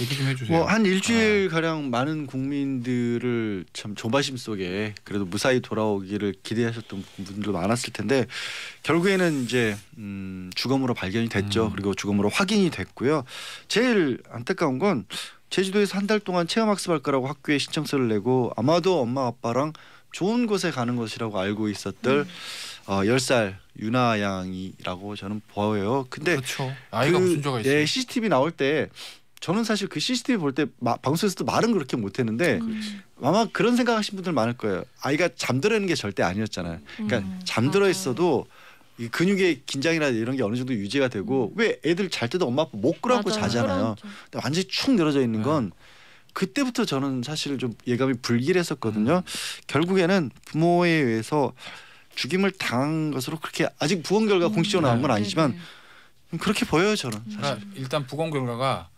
얘기 좀 해주세요. 뭐 한 일주일 아. 가량 많은 국민들을 참 조바심 속에 그래도 무사히 돌아오기를 기대하셨던 분들도 많았을 텐데 결국에는 이제 음, 주검으로 발견이 됐죠. 음. 그리고 주검으로 확인이 됐고요. 제일 안타까운 건 제주도에서 한 달 동안 체험학습할 거라고 학교에 신청서를 내고 아마도 엄마 아빠랑 좋은 곳에 가는 것이라고 알고 있었던 음. 어, 10살 유나 양이라고 저는 보여요. 근데 그렇죠. 아이가 그, 무슨 죄가 네, 있어요. 예, CCTV 나올 때 저는 사실 그 CCTV 볼 때 방송에서도 말은 그렇게 못했는데 음. 아마 그런 생각하신 분들 많을 거예요. 아이가 잠들어 있는 게 절대 아니었잖아요. 그러니까 음. 잠들어 있어도 이 근육의 긴장이나 이런 게 어느 정도 유지가 되고 음. 왜 애들 잘 때도 엄마 아빠 못 끌어안고 자잖아요. 근데 완전히 축 늘어져 있는 네. 건 그때부터 저는 사실 좀 예감이 불길했었거든요. 음. 결국에는 부모에 의해서 죽임을 당한 것으로 그렇게 아직 부검 결과 음. 공식적으로 나온 건 네. 아니지만 네, 그렇게 보여요 저는 사실. 그러니까 일단 부검 결과가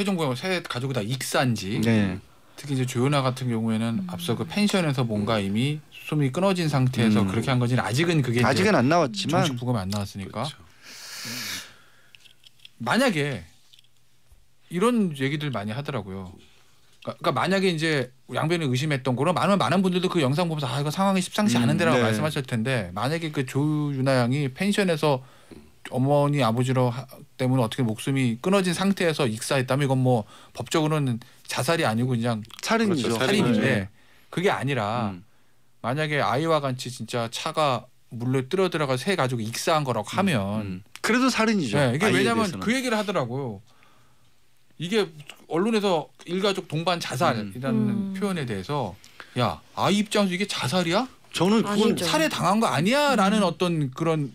최종 보형 새 가족이 다 익산지 네. 특히 이제 조연아 같은 경우에는 음. 앞서 그 펜션에서 뭔가 이미 숨이 끊어진 상태에서 음. 그렇게 한 거지 아직은 그게 아직은 안 나왔지만 정식 부검이 안 나왔으니까 그렇죠. 만약에 이런 얘기들 많이 하더라고요. 그러니까, 그러니까 만약에 이제 양변이 의심했던 거로 많은 많은 분들도 그 영상 보면서 아 이거 상황이 십상치 않은데라고 음, 네. 말씀하셨을 텐데 만약에 그 조유나 양이 펜션에서 어머니 아버지로 하, 때문에 어떻게 목숨이 끊어진 상태에서 익사했다면 이건 뭐 법적으로는 자살이 아니고 그냥 살인이죠. 그렇죠. 살인인데 네. 그게 아니라 음. 만약에 아이와 같이 진짜 차가 물로 뜨어 들어가 새가지고 익사한 거라고 음. 하면 음. 그래도 살인이죠. 네, 이게 왜냐하면 그 얘기를 하더라고요. 이게 언론에서 일가족 동반 자살이라는 음. 음. 표현에 대해서 야 아이 입장에서 이게 자살이야? 저는 그건 아니죠. 살해 당한 거 아니야라는 어떤 그런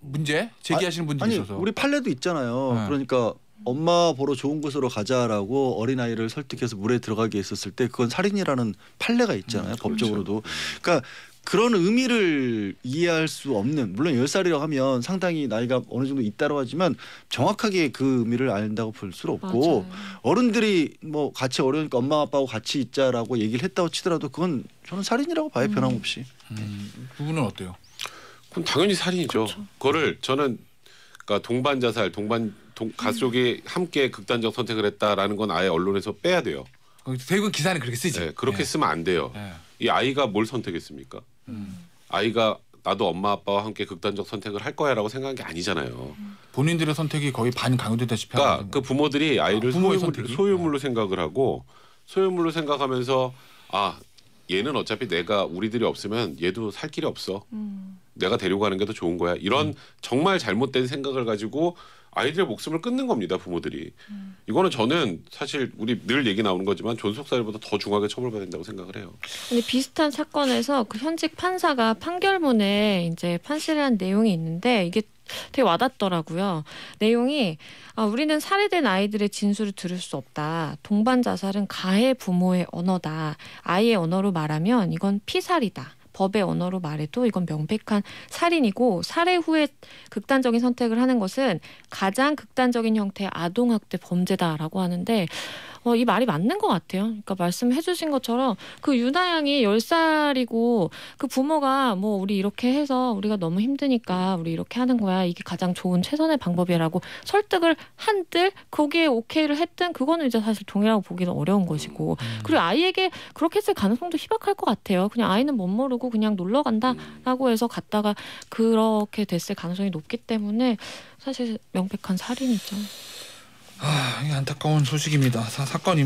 문제 제기하시는 분들이 아니, 있어서 우리 판례도 있잖아요. 네. 그러니까 엄마 보러 좋은 곳으로 가자라고 어린 아이를 설득해서 물에 들어가게 했었을 때 그건 살인이라는 판례가 있잖아요. 음, 그렇죠. 법적으로도. 그러니까 그런 의미를 이해할 수 없는 물론 열살이라고 하면 상당히 나이가 어느 정도 있다고 하지만 정확하게 그 의미를 안다고 볼 수는 없고 맞아요. 어른들이 뭐 같이 어려우니까 엄마 아빠하고 같이 있자라고 얘기를 했다고 치더라도 그건 저는 살인이라고 봐요 음. 변함없이. 음, 음 그분은 어때요? 그럼 당연히 살인이죠. 그렇죠. 그거를 저는 그러니까 동반 자살, 동반 동, 가족이 함께 극단적 선택을 했다라는 건 아예 언론에서 빼야 돼요. 어, 대부분 기사는 그렇게 쓰지. 네, 그렇게 네. 쓰면 안 돼요. 네. 이 아이가 뭘 선택했습니까? 음. 아이가 나도 엄마 아빠와 함께 극단적 선택을 할 거야라고 생각한 게 아니잖아요. 음. 본인들의 선택이 거의 반강요되다시피 그러니까 그 부모들이 아이를 아, 소유물, 소유물로 네. 생각을 하고 소유물로 생각하면서 아 얘는 어차피 내가 우리들이 없으면 얘도 살 길이 없어. 음. 내가 데리고가는게 더 좋은 거야. 이런 음. 정말 잘못된 생각을 가지고 아이들의 목숨을 끊는 겁니다 부모들이 음. 이거는 저는 사실 우리 늘 얘기 나오는 거지만 존속사인보다더 중하게 처벌받아야 된다고 생각을 해요. 근데 비슷한 사건에서 그 현직 판사가 판결문에 이제 판시를 한 내용이 있는데 이게 되게 와닿더라고요. 내용이 아, 우리는 살해된 아이들의 진술을 들을 수 없다. 동반 자살은 가해 부모의 언어다. 아이의 언어로 말하면 이건 피살이다. 법의 언어로 말해도 이건 명백한 살인이고 살해 후에 극단적인 선택을 하는 것은 가장 극단적인 형태의 아동학대 범죄다라고 하는데 어, 이 말이 맞는 것 같아요. 그러니까 말씀해 주신 것처럼 그 유나 양이 열살이고그 부모가 뭐 우리 이렇게 해서 우리가 너무 힘드니까 우리 이렇게 하는 거야. 이게 가장 좋은 최선의 방법이라고 설득을 한들 거기에 오케이를 했든 그거는 이제 사실 동의라고 보기는 어려운 것이고 음. 그리고 아이에게 그렇게 했을 가능성도 희박할 것 같아요. 그냥 아이는 못 모르고 그냥 놀러 간다라고 해서 갔다가 그렇게 됐을 가능성이 높기 때문에 사실 명백한 살인이죠. 아, 안타까운 소식입니다. 사, 사건이